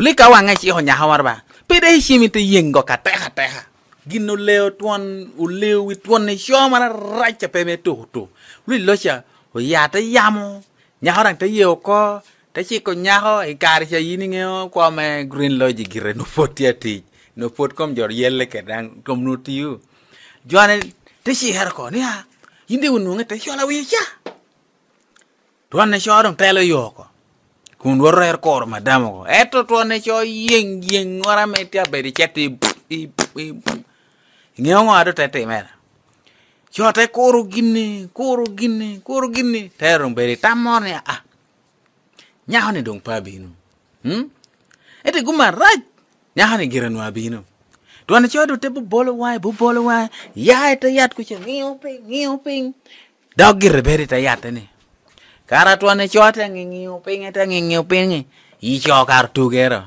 lika wanga chi honya hawar ba pede chi mi te yengo ka teha teha gino leo tuan u leo wi tuan ne sho mara racha pe me to to lu lo cha ho ya te yamo nya horang te yeo ko te chi ko nya ho e kar cha yini ngeo me green logic gire no potia ti no pot kom jor yelle ke dang kom no ti yu joane te shi her ko ne ha yinde wonu ngate sho la wi cha tuan ne sho rong te lo kun warra ya, her kor madamo eto eh, to ne cho oh, yeng yeng ora metia beri cheti ngiongo ado tete mera cho te koro gini koro gini koro gini terong beri a ah nyahone dong pabino hmm ete eh, guma raj nyahone giran wabino tuane cho do te bu bolo wai bu bolo wai ya ete yat kuche ngio ping ngio ping dog gire beri ta yatene karatuane cho te ng'iyo pinye te ng'iyo pinye icho kar tugero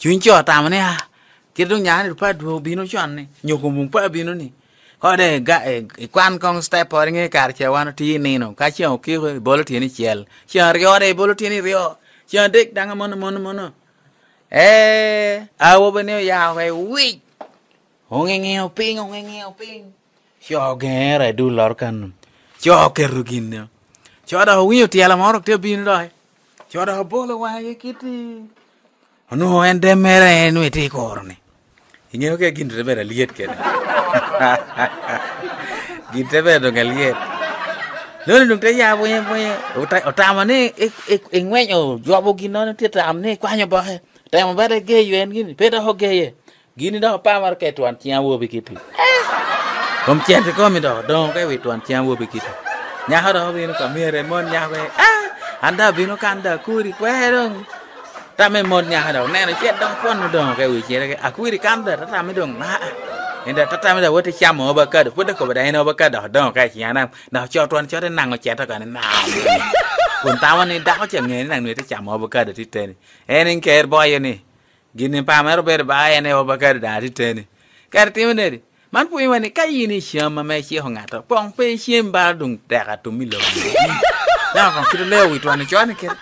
chuncho tam ni ah. ha kitu nyani pa du binu chon ni nyoko mung pa binu ni kode ga eh, kwan kong step or ngi kar che wan ti ni no ka che o kiro bol ti ni chel che ar yo re bol rio che dik dang mon mon mon e awo wo yawe ni ya we wi ngi ngi ping ngi ping cho ge re du lor kan cho ke cho đó hùng yêu tiền là món được tiêu pin rồi cho đó bố là qua cái kít nó anh đem mẹ ra anh mới thấy cổ này nghe cái gin rebe là liệt cái gin rebe là cái liệt lớn đừng thấy ya boye boye otai otam này ek ek ek ngay nhau do bố gin nó ta tam này quá nhiều bao tay mà bắt được cái gì anh gin biết đâu cái gin đó pa mà cái tuan chia vô bị kịp không chia thì có mình đó đâu cái vị tuan chia vô bị kịp nhà nyahoro bino kamire mon nyabe ah anda bino kanda kuri kwerong rame mon nyahoro nena chet dong pon dong ke wi chere ke akuri ta mới dong na inda tata mi da wote chamo ba ka do poda ko da ino ba ka do cái ka chiana nào cho ton cho nên den nango chet ka na kun tawa ni da ko chenge nang ni te chamo ba ka do ti ten enin ker boy ni gini pa mer ber ba ene ba ka da ti ten kar timne man pu iwani ka yini e shia ma me shia honga to pe shia ba dung ta ka tumi lo na ko kito le wi ni chwani